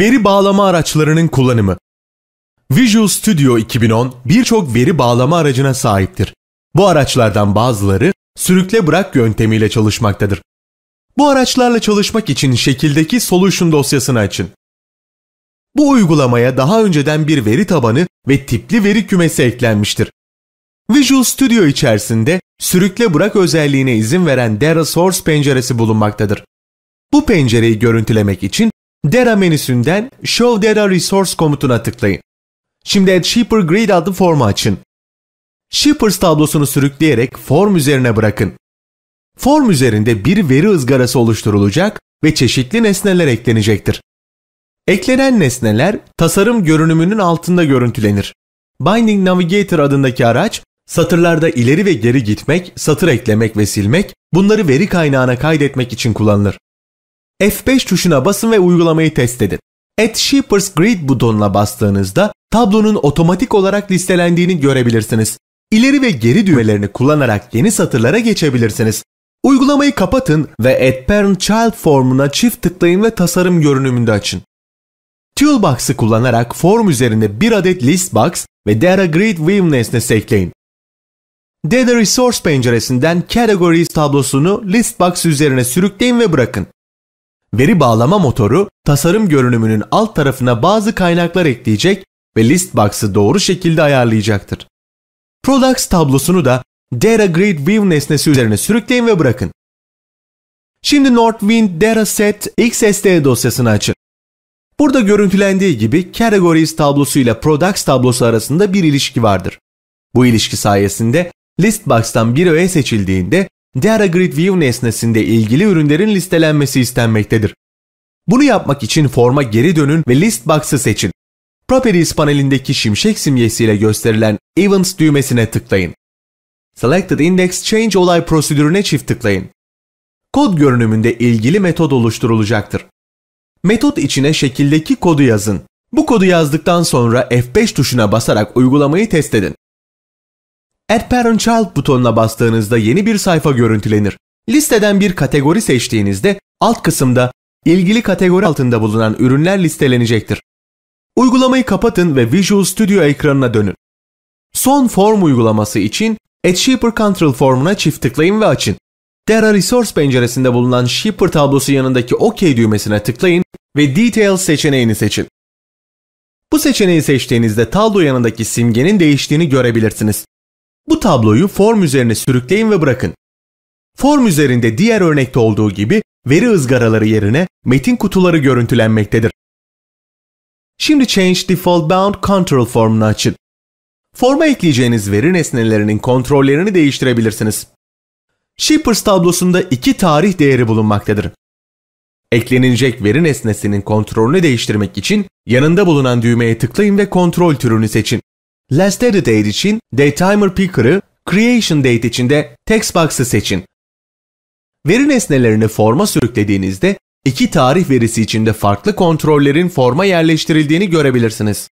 Veri bağlama araçlarının kullanımı Visual Studio 2010 birçok veri bağlama aracına sahiptir. Bu araçlardan bazıları sürükle bırak yöntemiyle çalışmaktadır. Bu araçlarla çalışmak için şekildeki solution dosyasını açın. Bu uygulamaya daha önceden bir veri tabanı ve tipli veri kümesi eklenmiştir. Visual Studio içerisinde sürükle bırak özelliğine izin veren Data Source penceresi bulunmaktadır. Bu pencereyi görüntülemek için Dera menüsünden Show Dera Resource komutuna tıklayın. Şimdi Add Shipper Grid adlı formu açın. Shippers tablosunu sürükleyerek form üzerine bırakın. Form üzerinde bir veri ızgarası oluşturulacak ve çeşitli nesneler eklenecektir. Eklenen nesneler tasarım görünümünün altında görüntülenir. Binding Navigator adındaki araç satırlarda ileri ve geri gitmek, satır eklemek ve silmek, bunları veri kaynağına kaydetmek için kullanılır. F5 tuşuna basın ve uygulamayı test edin. Add Shippers Grid butonuna bastığınızda tablonun otomatik olarak listelendiğini görebilirsiniz. İleri ve geri düğmelerini kullanarak yeni satırlara geçebilirsiniz. Uygulamayı kapatın ve Add Parent Child formuna çift tıklayın ve tasarım görünümünde açın. Toolbox'ı kullanarak form üzerinde bir adet list box ve Data Grid View nesnesi ekleyin. Data Resource penceresinden Categories tablosunu List Box üzerine sürükleyin ve bırakın veri bağlama motoru tasarım görünümünün alt tarafına bazı kaynaklar ekleyecek ve list box'ı doğru şekilde ayarlayacaktır. Products tablosunu da Data Grid View nesnesi üzerine sürükleyin ve bırakın. Şimdi Northwind Dataset XST dosyasını açın. Burada görüntülendiği gibi Categories tablosu ile Products tablosu arasında bir ilişki vardır. Bu ilişki sayesinde Listbox'tan bir öğe seçildiğinde Data Grid View nesnesinde ilgili ürünlerin listelenmesi istenmektedir. Bunu yapmak için forma geri dönün ve List Box'ı seçin. Properties panelindeki şimşek simgesiyle gösterilen Events düğmesine tıklayın. Selected Index Change olay prosedürüne çift tıklayın. Kod görünümünde ilgili metod oluşturulacaktır. Metot içine şekildeki kodu yazın. Bu kodu yazdıktan sonra F5 tuşuna basarak uygulamayı test edin. Add Parent Child butonuna bastığınızda yeni bir sayfa görüntülenir. Listeden bir kategori seçtiğinizde alt kısımda ilgili kategori altında bulunan ürünler listelenecektir. Uygulamayı kapatın ve Visual Studio ekranına dönün. Son form uygulaması için Add Shipper Control formuna çift tıklayın ve açın. Data Resource penceresinde bulunan Shipper tablosu yanındaki OK düğmesine tıklayın ve Details seçeneğini seçin. Bu seçeneği seçtiğinizde tablo yanındaki simgenin değiştiğini görebilirsiniz. Bu tabloyu form üzerine sürükleyin ve bırakın. Form üzerinde diğer örnekte olduğu gibi veri ızgaraları yerine metin kutuları görüntülenmektedir. Şimdi Change Default Bound Control formunu açın. Forma ekleyeceğiniz veri nesnelerinin kontrollerini değiştirebilirsiniz. Shippers tablosunda iki tarih değeri bulunmaktadır. Eklenecek veri nesnesinin kontrolünü değiştirmek için yanında bulunan düğmeye tıklayın ve kontrol türünü seçin. Last Edit Date için DateTimer Picker'ı, Creation Date için de Textbox'ı seçin. Veri nesnelerini forma sürüklediğinizde iki tarih verisi içinde farklı kontrollerin forma yerleştirildiğini görebilirsiniz.